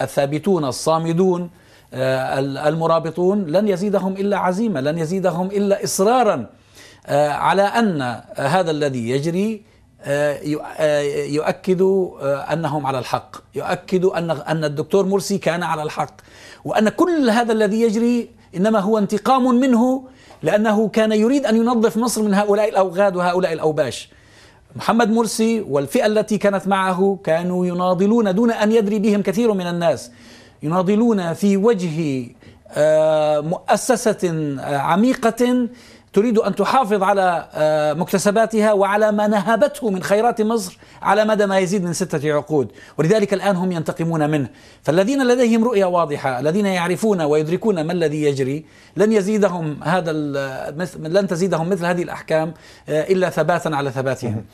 الثابتون الصامدون آه، المرابطون لن يزيدهم الا عزيمه لن يزيدهم الا اصرارا آه، على ان هذا الذي يجري آه، يؤكد انهم على الحق يؤكد ان ان الدكتور مرسي كان على الحق وان كل هذا الذي يجري انما هو انتقام منه لانه كان يريد ان ينظف مصر من هؤلاء الاوغاد وهؤلاء الاوباش محمد مرسي والفئة التي كانت معه كانوا يناضلون دون أن يدري بهم كثير من الناس يناضلون في وجه آه، مؤسسة آه، عميقة تريد أن تحافظ على آه، مكتسباتها وعلى ما نهبته من خيرات مصر على مدى ما يزيد من ستة عقود ولذلك الآن هم ينتقمون منه فالذين لديهم رؤية واضحة الذين يعرفون ويدركون ما الذي يجري لن يزيدهم هذا لن تزيدهم مثل هذه الأحكام آه، إلا ثباتا على ثباتهم